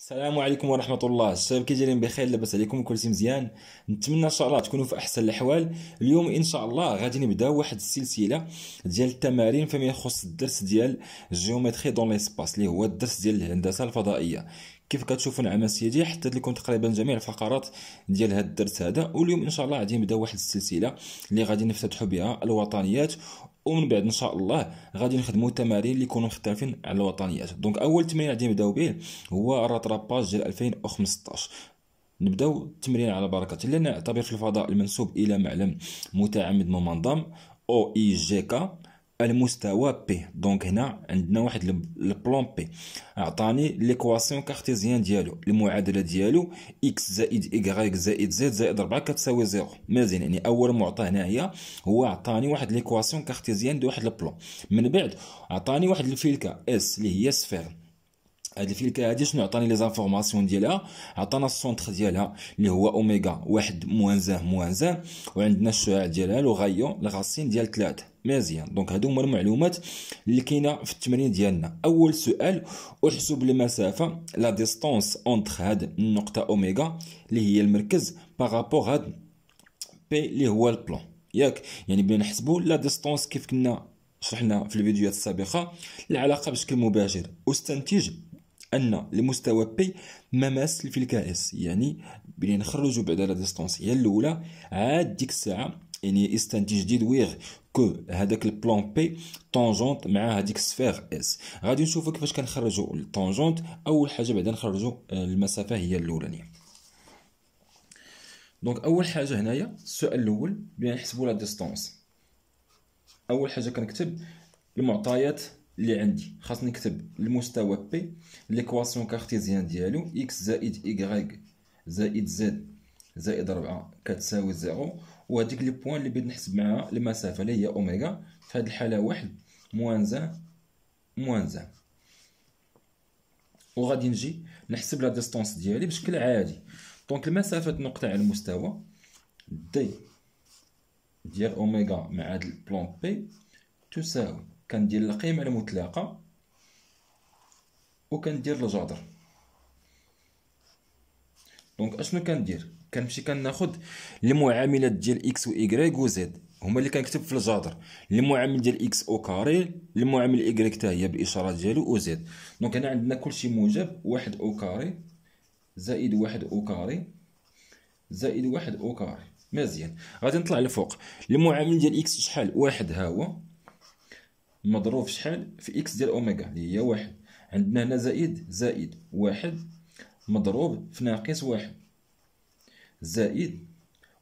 السلام عليكم ورحمة الله الشباب كي دايرين بخير لاباس عليكم كل شيء مزيان نتمنى ان شاء الله تكونوا في احسن الاحوال اليوم ان شاء الله غادي نبداو واحد السلسلة ديال التمارين فيما يخص الدرس ديال جيومتري دون ليسباس اللي هو الدرس ديال الهندسة الفضائية كيف كتشوفوا نعم سيدي حتى لكم تقريبا جميع الفقرات ديال هذا الدرس هذا واليوم ان شاء الله غادي نبداو واحد السلسله اللي غادي نفتتحوا بها الوطنيات ومن بعد ان شاء الله غادي نخدموا تمارين اللي يكونوا مختلفين على الوطنيات دونك اول تمرين غادي نبداو به هو الراتراباج ديال 2015 نبداو التمرين على بركه الله نعتبر في الفضاء المنسوب الى معلم متعمد منظم او اي جي كا المستوى بي دونك هنا عندنا واحد البلون بي اعطاني ليكواسيون كارتيزيان ديالو المعادله ديالو اكس زائد ايغريك زائد زد زائد 4 كتساوي زيرو مزيان يعني اول معطى هنايا هو عطاني واحد ليكواسيون كارتيزيان دو واحد البلون من بعد عطاني واحد الفيلكا اس اللي هي سفير هاد الفيلكا هادي شنو عطاني لي زانفورماسيون ديالها عطانا السونتر ديالها اللي هو اوميغا واحد موان زان موان زان وعندنا الشعاع ديالها لو غايون لغاسين ديال 3 مزيان دونك هادو هما المعلومات اللي كاينه في التمرين ديالنا اول سؤال احسب المسافه لا ديستونس اونتر هاد النقطه اوميغا اللي هي المركز بارابور هاد بي اللي هو البلان ياك يعني بغينا نحسبوا لا ديستونس كيف كنا شرحنا في الفيديوهات السابقه العلاقه بشكل مباشر استنتج ان المستوى بي مماثل في الكاس يعني بلي نخرجوا بعد لا ديستونس هي الاولى عاد ديك الساعه يعني استنتج ديدوير كو هذاك البلان بي طونجونت مع هذيك السفير اس غادي نشوفوا كيفاش كنخرجوا الطونجونت اول حاجه بعدا نخرجوا المسافه آه، هي الاولانيه دونك اول حاجه هنايا السؤال الاول بغينا نحسبوا لا ديستونس اول حاجه كنكتب المعطيات اللي عندي خاصني نكتب المستوى بي ليكواسيون كارتيزيان ديالو اكس زائد واي زائد زد زائد 4 كتساوي 0 وهذيك لي بوان اللي بغيت نحسب معاها المسافه اللي هي اوميغا في هذه الحاله واحد موان زان موان زان وغادي نجي نحسب لا ديستونس ديالي بشكل عادي دونك المسافه نقطه على المستوى دي ديال اوميغا مع هاد البلون بي تساوي كندير القيمه المطلقه وكندير الجذر دونك اشنو كندير كنمشي كناخد المعاملات ديال اكس و وايكغيك وزد هما اللي كنكتب في الجذر المعامل ديال اكس او كاري المعامل ايكغيك حتى هي بالاشاره ديالو او زد دونك هنا عندنا كلشي موجب واحد او كاري زائد واحد او كاري زائد واحد او كاري مزيان غادي نطلع لفوق المعامل ديال اكس شحال واحد ها هو مضروب شحال في اكس ديال اوميغا اللي هي واحد عندنا هنا زائد زائد واحد مضروب في ناقص واحد زائد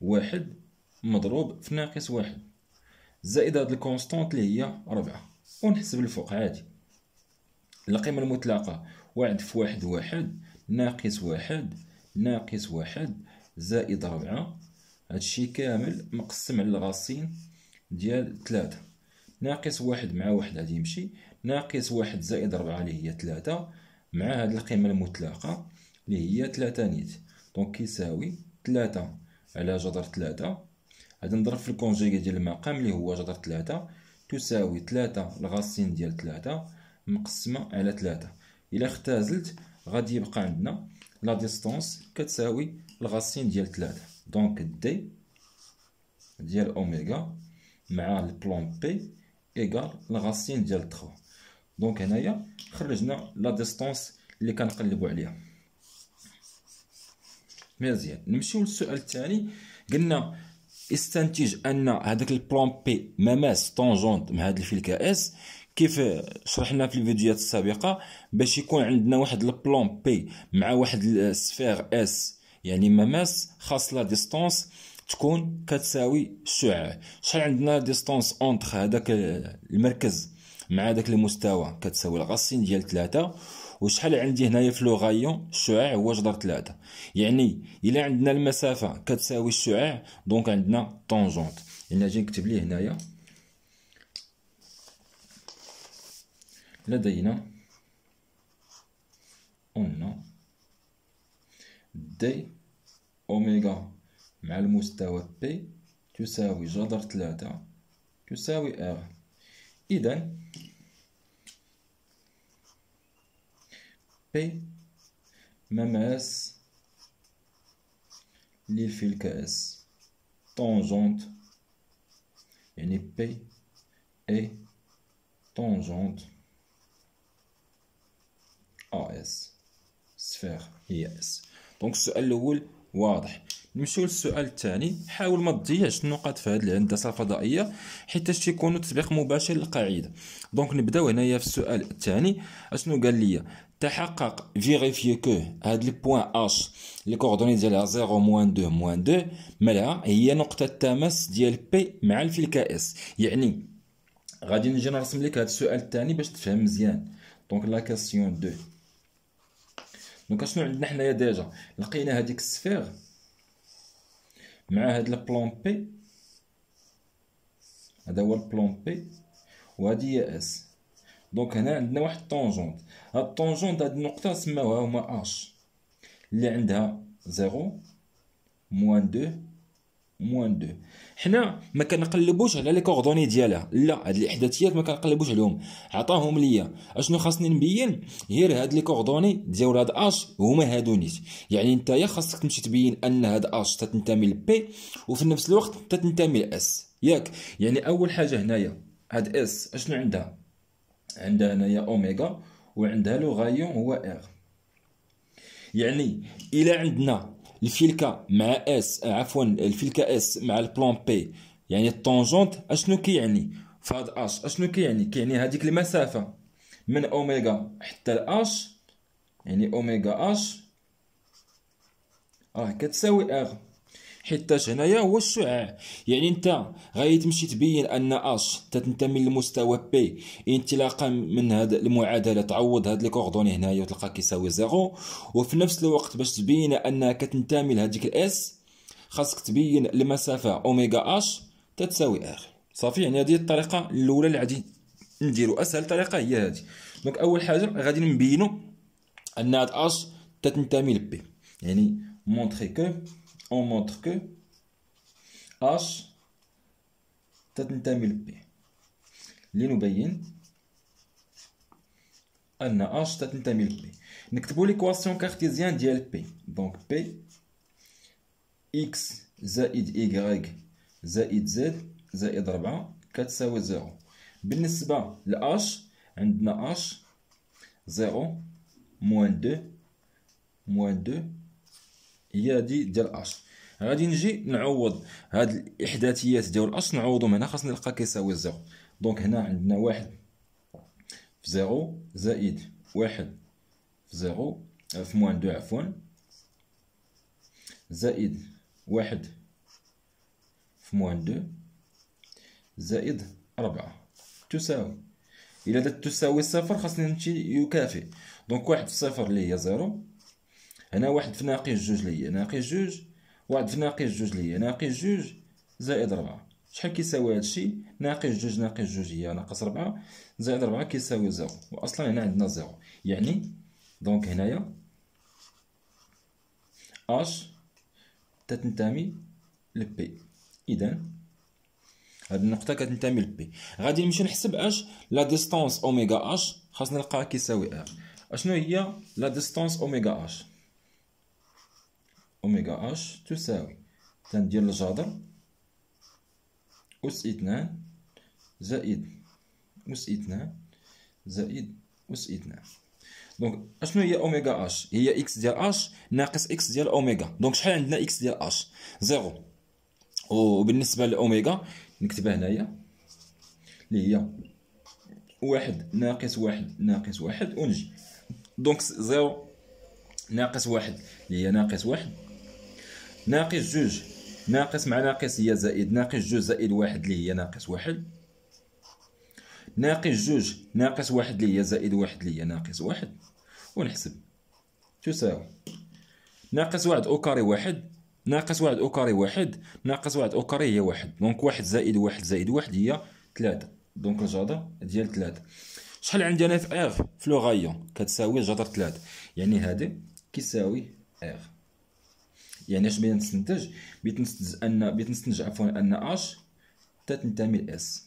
واحد مضروب في ناقص واحد زائد هاد الكونستانت اللي هي ربعة ونحسب الفوق عادي القيمة المطلقة واحد في واحد واحد ناقص واحد ناقص واحد زائد ربعة هادشي كامل مقسم على الغاصين ديال تلاتة ناقص واحد مع واحد غادي يمشي ناقص واحد زائد ربعة اللي هي تلاتة مع هاد القيمة المطلقة اللي هي تلاتة نيت دونك كيساوي تلاتة على جذر تلاتة غادي نضرب في الكونجيغي ديال المقام اللي هو جذر تلاتة تساوي تلاتة الغاسين ديال تلاتة مقسمة على تلاتة إلا اختازلت غادي يبقى عندنا لا ديستونس كتساوي الغاسين ديال تلاتة دونك دي ديال أوميغا مع البلون بي إيكال الغاسين ديال 3 دونك هنايا خرجنا لا ديستونس اللي كنقلبوا عليها مزيان نمشيو للسؤال الثاني قلنا استنتج ان هذاك البلان بي ما طونجونت مع هذا الفلكه اس كيف شرحنا في الفيديوهات السابقه باش يكون عندنا واحد البلان بي مع واحد السفير اس يعني ما خاص لا ديستونس تكون كتساوي الشعاع شحال عندنا ديستونس اونتر هذاك المركز مع هذاك المستوى كتساوي الغاسين ديال ثلاثة وشحال عندي هنايا في لوغايون الشعاع هو جدر 3 يعني الا عندنا المسافه كتساوي الشعاع دونك عندنا طونجونت يعني نجي نكتب ليه هنايا لدينا قلنا دي اوميغا مع المستوى بي تساوي جذر 3 تساوي ار اذا بي مماس اس في الكأس طونجونت يعني بي اي طونجونت اس سفير هي اس دونك السؤال الاول واضح نمشيو للسؤال الثاني حاول ما تضيعش النقاط في هذه الهندسه الفضائيه حيت تيكونوا تطبيق مباشر للقاعده دونك نبداو هنايا في السؤال الثاني اشنو قال لي تحقق فيريفي كو هاد البوان اش لي كوردوني ديالها 0 موان 2 موان 2 مالها هي نقطة التماس ديال بي مع الفلكة اس يعني غادي نجي نرسم لك هاد السؤال الثاني باش تفهم مزيان دونك لا كاسيون 2 دونك شنو عندنا حنايا ديجا لقينا هاديك السفير مع هاد البلان بي هذا هو البلون بي وهادي هي اس دونك هنا عندنا واحد الطونجونت هاد الطونجونت هاد النقطه سماوها هما اش اللي عندها زيرو موان دو موان دو حنا ما كنقلبوش على لي كوردوني ديالها لا هاد الاحداثيات ما كنقلبوش عليهم عطاهم ليا اشنو خاصني نبين غير هاد لي كوردوني ديال هاد اش هما هادو نيت يعني نتايا خاصك تمشي تبين ان هاد اش تتنتمي لبي وفي نفس الوقت تتنتمي لاس ياك يعني اول حاجه هنايا هاد اس اشنو عندها عندها هنايا اوميغا وعندها لو غايون هو ار يعني الى عندنا الفيلكا مع اس عفوا الفيلكا اس مع البلان بي يعني الطونجونت اشنو كيعني في هاد اش اشنو كيعني كيعني هذيك المسافه من اوميغا حتى الاش يعني اوميغا اش راه كتساوي ار حيتاش هنايا هو الشعاع يعني انت غادي تمشي تبين ان اش تنتمي للمستوى بي انطلاقا من هاد المعادله تعوض هاد لي كوردوني هنايا وتلقى كيساوي زيرو وفي نفس الوقت باش تبين انها كتنتمي لهاديك الاس خاصك تبين المسافه اوميغا اش تتساوي ار صافي يعني هذه الطريقه الاولى اللي غادي نديرو اسهل طريقه هي هذه دونك اول حاجه غادي نبينو ان هاد اش تتنتمي لبي يعني مونتري كو on montre que H تنتمي لبي لنبين أن H تنتمي لبي نكتبو ليكواسيون كارتيزيان ديال بي دونك بي X زائد Y زائد Z زائد 4 كتساوي 0 بالنسبة ل H عندنا H 0 موان 2 موان 2 هي هذه ديال اش غادي نجي نعوض هاد الاحداثيات ديال اش نعوضهم هنا خاصني نلقى كيساوي زيرو دونك هنا عندنا واحد في زيرو زائد واحد في زيرو في موان دو عفوا زائد واحد في موان دو زائد ربعة تساوي إلا دات تساوي صفر خاصني نمشي يكافئ دونك واحد في صفر اللي هي زيرو هنا واحد في ناقص جوج ليا ناقص جوج واحد في ناقص جوج ليا ناقص جوج زائد ربعة شحال كيساوي هادشي ناقص جوج ناقص جوج هي ناقص ربعة زائد ربعة كيساوي زيرو واصلا هنا عندنا زيرو يعني دونك هنايا اش تتنتمي لبي اذا هاد النقطه كتنتمي لبي غادي نمشي نحسب اش لا ديستونس اوميغا اش خاصني نلقاها كيساوي ار اشنو هي لا ديستونس اوميغا اش أوميجا أش تساوي تندير الجذر أس اثنان زائد أس اثنان زائد أس اثنان دونك اشنو هي اوميغا اش هي اكس ديال اش ناقص اكس ديال اوميغا دونك شحال عندنا اكس ديال اش زيرو وبالنسبه لاوميغا نكتبها هنايا اللي هي واحد ناقص واحد ناقص واحد ونجي دونك زيرو ناقص واحد اللي هي ناقص واحد ناقص جوج ناقص مع ناقص هي زائد ناقص جوج زائد واحد اللي هي ناقص واحد ناقص جوج ناقص واحد اللي هي زائد واحد اللي هي ناقص واحد ونحسب تساوي ناقص واحد او كاري واحد ناقص واحد او كاري واحد ناقص واحد او كاري هي واحد دونك واحد زائد واحد زائد واحد هي ثلاثة دونك الجدر ديال ثلاثة شحال عندي انا في اغ في لوغايون كتساوي جدر ثلاثة يعني هادي كيساوي اغ يعني اش بغينا نستنتج بغيت نستنتج ان بغيت نستنتج عفوا ان اش تتنتمي لاس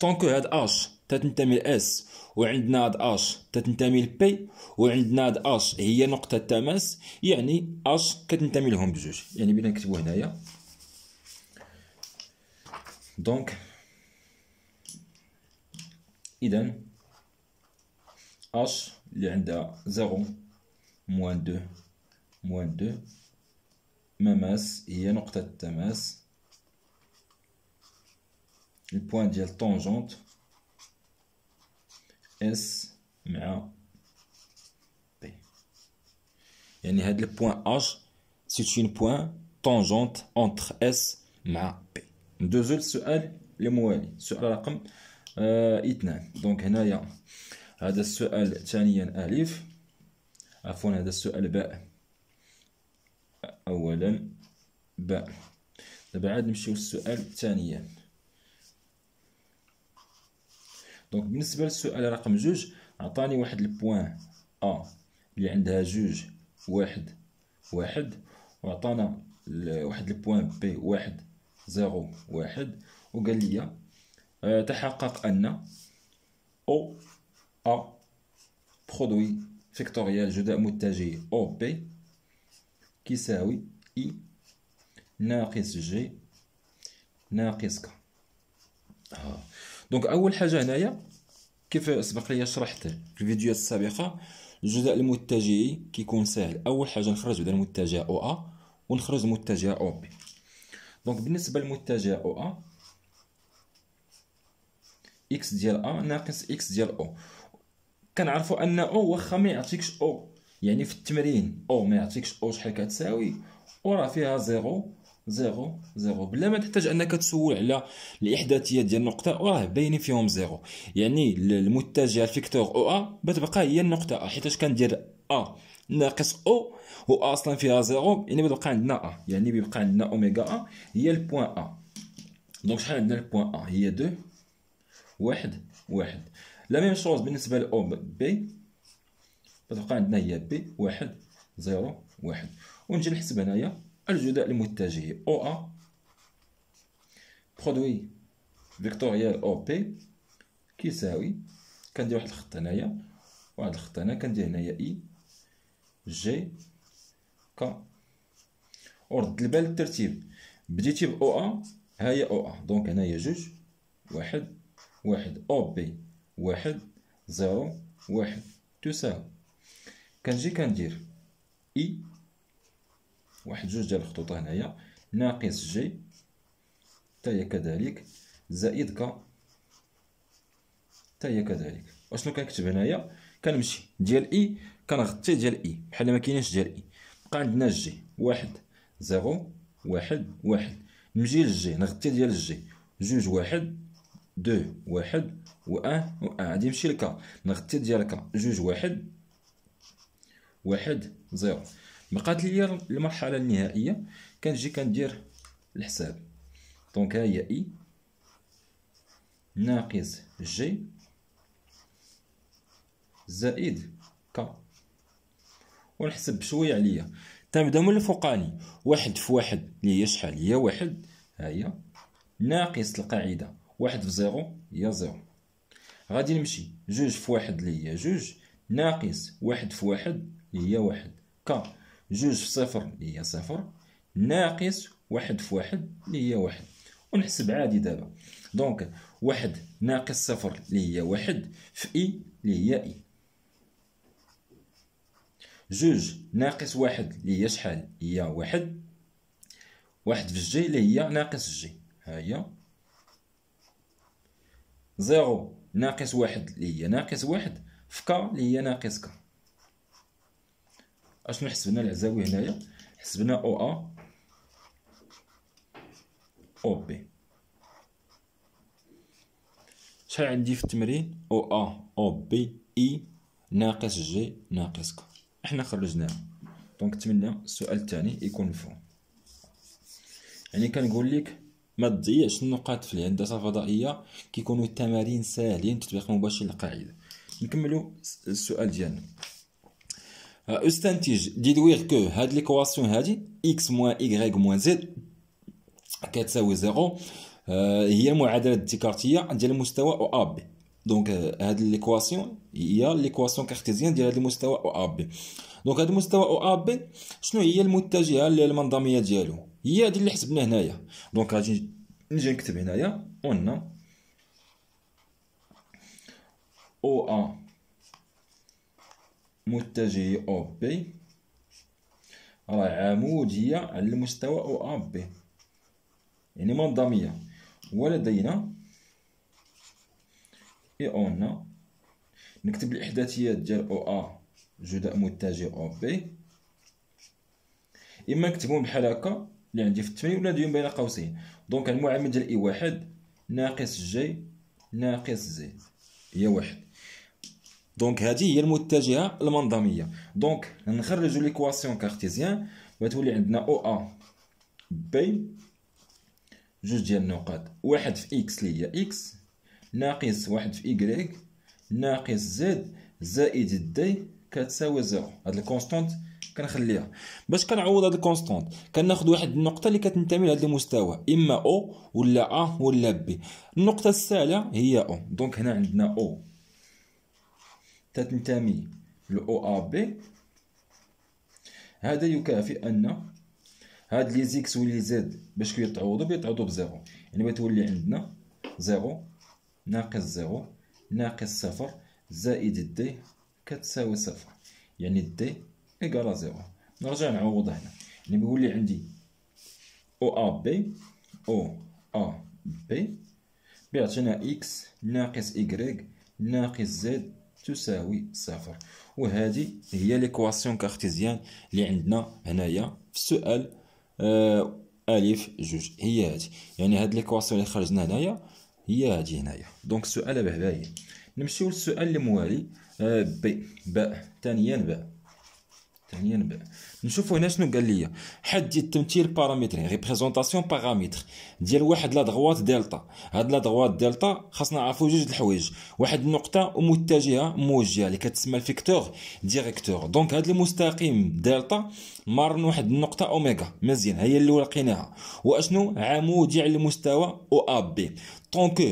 طونكو هاد اش تتنتمي لاس وعندنا هاد اش تتنتمي لبي وعندنا هاد اش هي نقطه التماس يعني اش كتنتمي لهم بجوج يعني بغينا نكتبو هنايا دونك اذا اش اللي عندها زيرو موان دو موان دو مماس هي نقطة التماس البوان ديال طونجونت اس مع بي يعني هاد البوان اش سي اون بوان طونجونت اونتر اس مع بي ندوزو للسؤال الموالي السؤال رقم اه اثنان دونك هنايا هذا السؤال ثانيا الف عفوا هذا السؤال باء أولا ب دابا عاد نمشيو للسؤال ثانيا دونك بالنسبة للسؤال رقم جوج عطاني واحد البوان أ اللي عندها جوج واحد واحد وعطانا واحد البوان بي واحد زيرو واحد وقال لي آه، تحقق أن أو أ برودوي فيكتوريال جداء متجه أو بي كيساوي إي ناقص جي ناقص ك آه. دونك أول حاجة هنايا كيف سبق لي شرحت في الفيديوهات السابقة الجزء المتجهي كيكون سهل أول حاجة نخرج هذا المتجه أو أ ونخرج المتجه أو بي دونك بالنسبة للمتجه أو أ إكس ديال أ ناقص إكس ديال أو كنعرفوا أن أو واخا ما يعطيكش أو يعني في التمرين او ما يعطيكش او شحال كتساوي وراه فيها زيرو زيرو زيرو بلا ما تحتاج انك تسول على الاحداثيات ديال النقطه وراه باينين فيهم زيرو يعني المتجه الفيكتور او ا بتبقى هي النقطه ا حيتاش كندير ا ناقص او و اصلا فيها زيرو يعني بتبقى عندنا ا يعني بيبقى عندنا اوميغا ا هي البوان ا دونك شحال عندنا البوان ا هي دو واحد واحد لا ميم شوز بالنسبه لاو بي فتبقى عندنا هي بي واحد زيرو واحد ونجي نحسب هنايا الجداء المتجه او ا برودوي فيكتوريال او بي كيساوي كندير واحد الخط هنايا واحد الخط هنا كندير هنايا e، اي جي ك ورد البال الترتيب بديتي ب او ا ها هي او ا دونك هنايا جوج واحد واحد او بي واحد زيرو واحد تساوي كنجي كندير اي e واحد جوج ديال الخطوط هنايا ناقص جي حتى هي كذلك زائد ك حتى هي كذلك واشنو كنكتب هنايا كنمشي ديال اي e كنغطي ديال اي e. بحال ما كايناش ديال اي بقى عندنا جي واحد زيرو واحد واحد نجي للجي نغطي ديال الجي جوج واحد دو واحد و ان و ان غادي نمشي لكا نغطي ديال كا جوج واحد واحد زيرو بقات لي المرحله النهائيه كنجي كندير الحساب دونك ها هي اي ناقص جي زائد كا ونحسب بشويه عليا تنبدا من الفوقاني واحد في واحد اللي هي شحال هي واحد ها هي ناقص القاعده واحد في زيرو هي زيرو غادي نمشي جوج في واحد اللي هي جوج ناقص واحد في واحد هي واحد ك جوج في صفر اللي هي صفر ناقص واحد في واحد اللي هي واحد ونحسب عادي دابا دونك واحد ناقص صفر اللي هي واحد في اي اللي هي اي جوج ناقص واحد اللي هي شحال هي واحد واحد في جي اللي هي ناقص جي ها هي زيرو ناقص واحد اللي هي ناقص واحد في كا اللي هي ناقص كا اشنو حسبنا العزاوي هنايا حسبنا او ا او بي شحال عندي في التمرين او ا او بي اي ناقص جي ناقص ك احنا خرجناه دونك نتمنى السؤال الثاني يكون مفهوم يعني كنقول لك ما تضيعش النقاط في الهندسه الفضائيه كيكونوا التمارين ساهلين تطبيق مباشر للقاعده نكملوا السؤال ديالنا استنتج ديدويغ كو هاد ليكواسيون هادي اكس موان y موان زد كتساوي زيرو هي المعادله الديكارتيه ديال المستوى او ا بي دونك هاد ليكواسيون هي ليكواسيون كارتيزيان ديال هاد المستوى او ا بي دونك هاد المستوى او ا بي شنو هي المتجهه المنظميه ديالو هي هادي اللي حسبناها هنايا دونك غادي نجي نكتب هنايا قلنا او ا متجهة أو بي راه عمودية على المستوى أو أ بي يعني منظمية ولدينا إي أون نكتب الإحداثيات ديال أو أ جداء متجه أو بي إما نكتبهم بحال هكا اللي عندي في التمرين ولا ديون بين قوسين دونك المعامل ديال إي واحد ناقص جي ناقص زي هي واحد دونك هذه هي المتجهه المنظميه دونك نخرجوا ليكواسيون كارتيزيان وتولي عندنا او ا بي جوج ديال النقاط واحد في اكس اللي هي اكس ناقص واحد في ايكغيك ناقص زد زائد دي كتساوي زيرو هاد الكونستانت كنخليها باش كنعوض هاد الكونستانت كناخد واحد النقطه اللي كتنتمي لهاد المستوى اما او ولا ا ولا بي النقطه السهله هي او دونك هنا عندنا او تنتمي لأو أ بي هذا يكافئ أن هاد لي زيكس ولي زد باش كيتعوضوا بيتعوضوا بزيرو يعني بتولي عندنا زيرو ناقص زيرو ناقص صفر زائد دي كتساوي صفر يعني دي إيكالا زيرو نرجع نعوض هنا يعني بيولي عندي أو أ بي أو أ بي بيعطينا إكس ناقص إيكغيك ناقص زد تساوي صفر وهذه هي ليكواسيون كارتيزيان اللي عندنا هنايا في السؤال آه الف جوج هي هذه يعني هاد ليكواسيون اللي خرجنا هنايا هي هذه هنايا دونك السؤال به باين نمشيو للسؤال الموالي آه ب ب ثانيا باء ثانيا نشوفوا هنا شنو قال لي حد التمثيل بارامتري ريبريزونطاسيون بارامتر ديال واحد لا دغوات دلتا هاد لا دغوات دلتا خاصنا نعرفوا جوج الحوايج واحد النقطه ومتجهه موجهه اللي كتسمى الفيكتور ديريكتور دونك هاد المستقيم دلتا مارن واحد النقطه اوميغا مزيان هي اللي لقيناها واشنو عمودي على المستوى او ا بي طونكو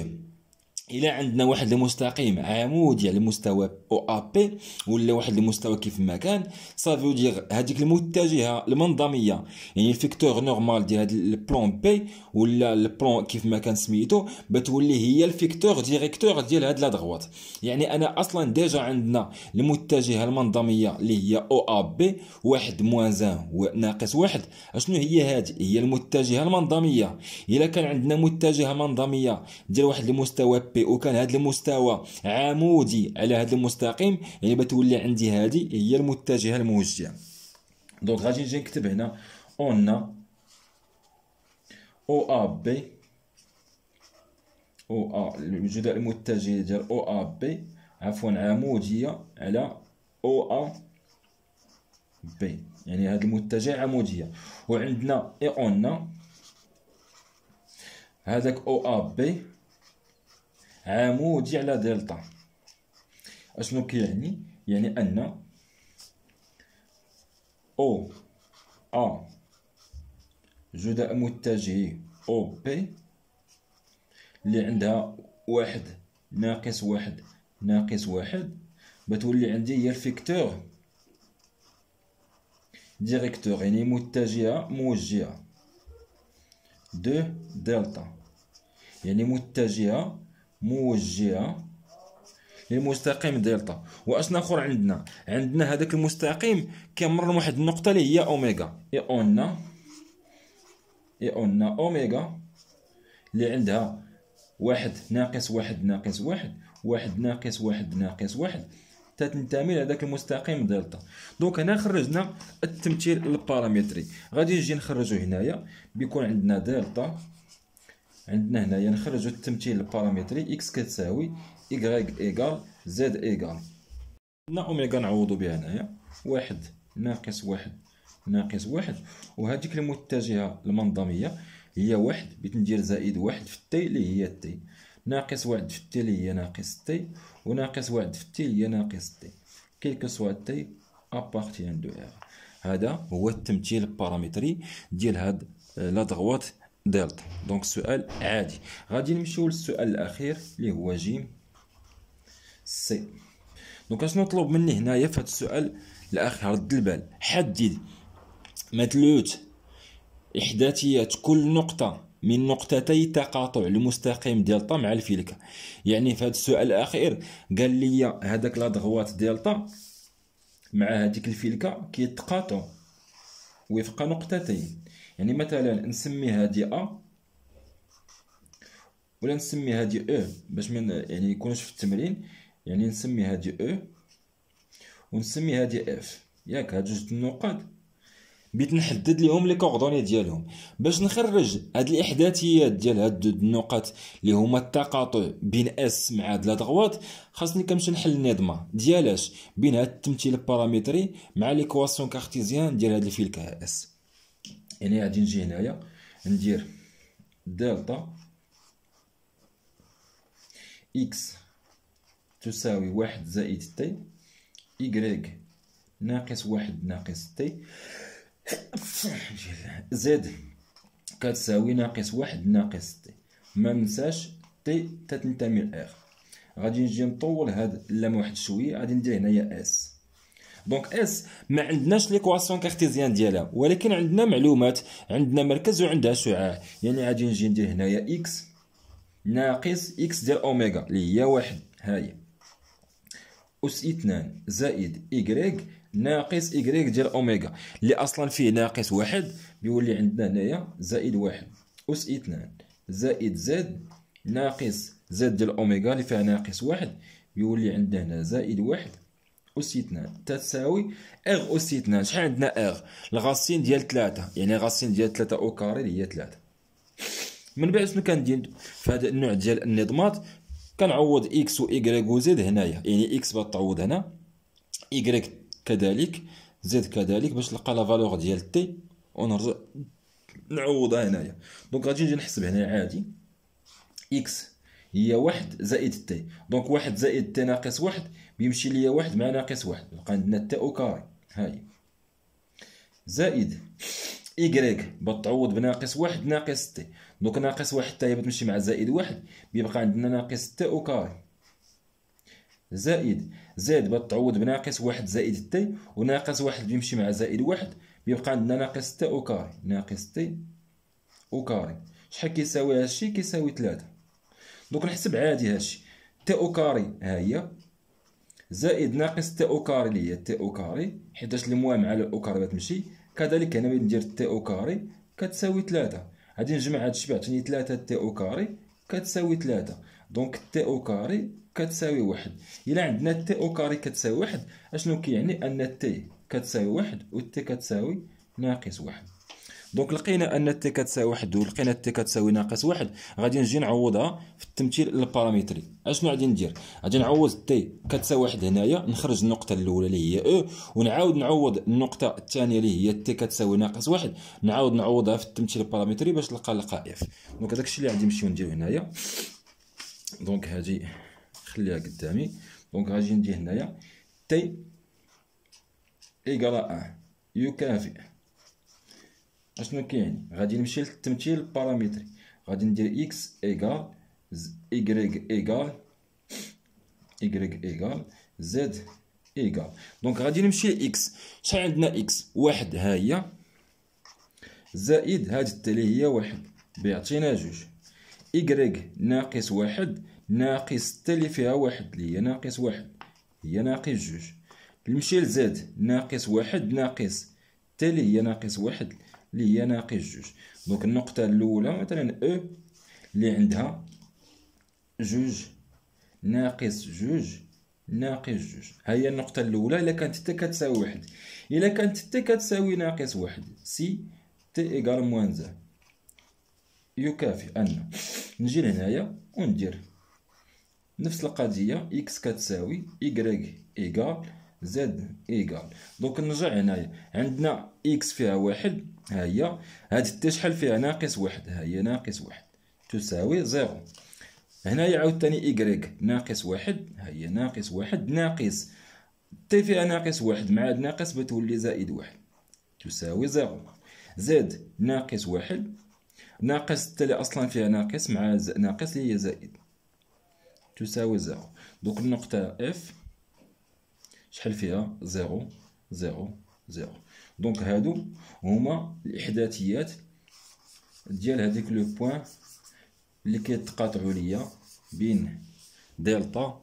الى عندنا واحد المستقيم عمودي يعني على مستوى او ا إيه بي إيه ولا واحد المستوى كيف ما كان سافو دير هذيك المتجهه المنظميه يعني الفيكتور نورمال ديال هذا البلان بي ولا البلان كيف ما كان سميتو بتولي هي الفيكتور ديريكتور ديال هاد لا دغوات يعني انا اصلا ديجا عندنا المتجهه المنظميه اللي هي او ا إيه بي واحد موان زان ناقص واحد اشنو هي هذه هي المتجهه المنظميه الا كان عندنا متجهه منظميه ديال واحد المستوى بي او كان هذا المستوى عمودي على هذا المستقيم يعني بتولي عندي هذه هي المتجهه الموجهه دونك غادي نجي نكتب هنا اون او ا بي او ا الجداء المتجه ديال او ا بي عفوا عموديه على او ا بي يعني هذا المتجه عموديه وعندنا e اي اون هذاك او ا بي عمودي على دلتا اشنو كيعني يعني ان او ا جداء متجهي او بي اللي عندها واحد ناقص واحد ناقص واحد بتولي عندي هي الفيكتور ديريكتور يعني متجهة موجهة دو دلتا يعني متجهة موجهه للمستقيم دلتا واشنا اخر عندنا عندنا هذاك المستقيم كيمر من واحد النقطه اللي هي اوميغا اي اون اي اون اوميغا اللي عندها واحد ناقص واحد ناقص واحد واحد ناقص واحد ناقص واحد تنتمي لهذاك المستقيم دلتا دونك هنا خرجنا التمثيل البارامتري غادي نجي نخرجو هنايا بيكون عندنا دلتا عندنا هنايا نخرجوا التمثيل البارامتري اكس كتساوي ايغريك ايغال زد ايغال هنا اوميغا نعوضو بها هنايا واحد ناقص واحد ناقص واحد وهذيك المتجهة المنظمية هي واحد بغيت ندير زائد واحد في التي اللي هي التي ناقص واحد في التي اللي هي ناقص تي وناقص واحد في التي اللي هي ناقص تي كيلكو سوا تي ابارتيان دو ار هذا هو التمثيل البارامتري ديال هاد آه، لا دغوات دلتا دونك سؤال عادي غادي نمشيو للسؤال الاخير اللي هو جيم سي دونك اش نطلب مني هنايا في هذا السؤال الاخير رد البال حدد مثلوت احداثيات كل نقطه من نقطتي تقاطع المستقيم دلتا مع الفلكه يعني في هذا السؤال الاخير قال لي هذاك لا دغوات دلتا مع هذيك الفلكه كيتقاطعوا وفق نقطتين يعني مثلا نسمي دي أ ولا نسمي دي او e باش من يعني يكونش في التمرين يعني نسمي دي او e ونسمي دي اف ياك هاد جوج النقاط بيت نحدد لهم لي كوردوني ديالهم باش نخرج هاد الاحداثيات ديال هاد النقط اللي هما التقاطع بين اس مع هاد لا دغوات خاصني كنمشي نحل النظمه ديالاش بين هاد التمثيل البارامتري مع ليكواسيون كارتيزيان ديال هاد الفيلكا اس يعني غادي نجي هنايا ندير دلتا اكس تساوي واحد زائد تي y ناقص واحد ناقص تي زد كتساوي ناقص واحد ناقص تي ما ننساش تي تتنتمي لاخ غادي نجي نطول هاد اللام واحد شويه غادي ندير هنايا اس دونك اس ما عندناش ليكواسيون كارتيزيان ديالها ولكن عندنا معلومات عندنا مركز وعندها شعاع يعني غادي نجي ندير هنايا اكس ناقص اكس ديال اوميغا اللي هي واحد هاي اس اثنان زائد ايكغيك ناقص إيكغيك ديال أوميغا اللي أصلا فيه ناقص واحد بيولي عندنا هنايا زائد واحد أس اثنان زائد زد ناقص زد ديال أوميغا اللي فيها ناقص واحد بيولي عندنا هنا زائد واحد أس اثنان تساوي إغ أس اثنان شحال عندنا إغ الغاسين ديال ثلاثة يعني غاسين ديال ثلاثة أو كاري هي ثلاثة من بعد شنو كندير في هذا النوع ديال النظمات كنعوض اكس و ايكغيك و زد هنايا يعني اكس بتعوض هنا ايكغيك كذلك زد كذلك باش نلقى لا فالور ديال تي ونرجع نعوضها هنايا دونك غادي نجي نحسب هنا عادي اكس هي واحد زائد تي دونك واحد زائد تي ناقص واحد بيمشي ليا واحد مع ناقص واحد بقى عندنا تي او كاري هاي زائد إيكغيك بتعوض بناقص واحد ناقص تي دونك ناقص واحد تاهي بتمشي مع زائد واحد بيبقى عندنا ناقص تي او كاري زائد زائد بتعوض بناقص واحد زائد تي وناقص واحد بيمشي مع زائد واحد بيبقى عندنا ناقص تي أو كاري ناقص تي أو كاري شحال كيساوي هادشي كيساوي تلاتة دونك نحسب عادي هادشي تي أو كاري ها هي زائد ناقص تي أو كاري اللي هي تي أو كاري حيتاش الموام على الأو كاري غتمشي كذلك هنا ندير تي أو كاري كتساوي تلاتة غادي نجمع هادشي بعتني تلاتة تي أو كاري كتساوي تلاتة دونك تي او كاري كتساوي واحد الا عندنا تي او كاري كتساوي واحد اشنو كيعني ان تي كتساوي واحد و تي كتساوي ناقص واحد دونك لقينا ان تي كتساوي واحد ولقينا تي كتساوي ناقص واحد غادي نجي نعوضها في التمثيل البارامتري اشنو غادي ندير غادي نعوض تي كتساوي واحد هنايا نخرج النقطه الاولى اللي هي او ونعاود نعوض النقطه الثانيه اللي هي تي كتساوي ناقص واحد نعاود نعوضها في التمثيل البارامتري باش نلقى لقاء اف دونك داكشي اللي غادي نمشيو نديرو هنايا دونك هادي خليها قدامي دونك غادي ندير هنايا تي ايكالا ان يكافئ اشنو كاين غادي نمشي للتمثيل البارامتري غادي ندير اكس ايكال ايغريك ايكال ايغريك ايكال زد ايكال دونك غادي نمشي لاكس شحال عندنا اكس واحد ها هي زائد هاد التالي هي واحد بيعطينا جوج إيكغيك ناقص واحد ناقص ستة فيها واحد اللي هي ناقص واحد هي ناقص جوج نمشي لزاد ناقص واحد ناقص تا هي ناقص واحد اللي هي ناقص جوج دونك النقطة الأولى مثلا أو e، اللي عندها جوج ناقص جوج ناقص جوج ها هي النقطة الأولى إلا كانت تا كتساوي واحد إلا كانت تا كتساوي ناقص واحد سي تي إيكال موان زيرو يكافئ أن نجي لهنايا وندير نفس القضية إكس كتساوي إكغيك إيكال زد إيكال دونك نرجع هنايا عندنا إكس فيها واحد ها هي هاد التا شحال فيها ناقص واحد ها هي ناقص واحد تساوي زيرو هنايا عاوتاني إكغيك ناقص واحد ها هي ناقص واحد ناقص تي فيها ناقص واحد مع ناقص بتولي زائد واحد تساوي زيرو زد ناقص واحد ناقص التالي أصلا فيها ناقص مع ناقص هي زائد تساوي زيرو دوك النقطة اف شحال فيها زيرو زيرو زيرو دونك هادو هما الإحداثيات ديال هاديك لو بوان اللي كيتقاطعوا ليا بين دلتا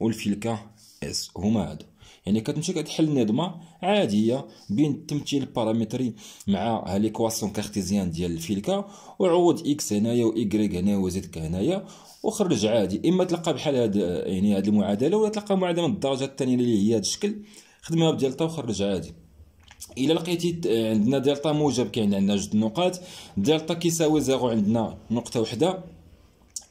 والفيلكا اس هما هادو يعني كتمشي كتحل نظمه عاديه بين التمثيل البارامتري مع ليكواسيون كارتيزيان ديال الفيلكا وعوض اكس هنايا وايكغيك هنا وزد هنايا وخرج عادي اما تلقى بحال هاد يعني هاد المعادله ولا تلقى معادله من الدرجه الثانيه اللي هي هاد الشكل خدمها بدلتا وخرج عادي الى لقيتي عندنا دلتا موجب كاين عندنا جوج نقاط دلتا كيساوي زيرو عندنا نقطه وحده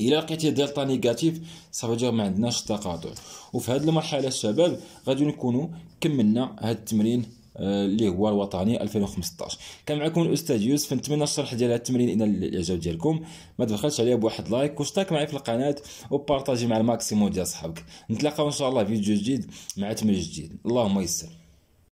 الا لقيتي دلتا نيجاتيف صافي ما عندناش تقاطع وفي هذه المرحله الشباب غادي نكونوا كملنا هذا التمرين آه، اللي هو الوطني 2015 كان معكم الاستاذ يوسف نتمنى الشرح ديال هذا التمرين ان الاعجاب ديالكم ما تبخلش عليا بواحد لايك واشترك معايا في القناه وبارطاجي مع الماكسيموم ديال صحابك نتلاقاو ان شاء الله في فيديو جديد مع تمرين جديد اللهم يسر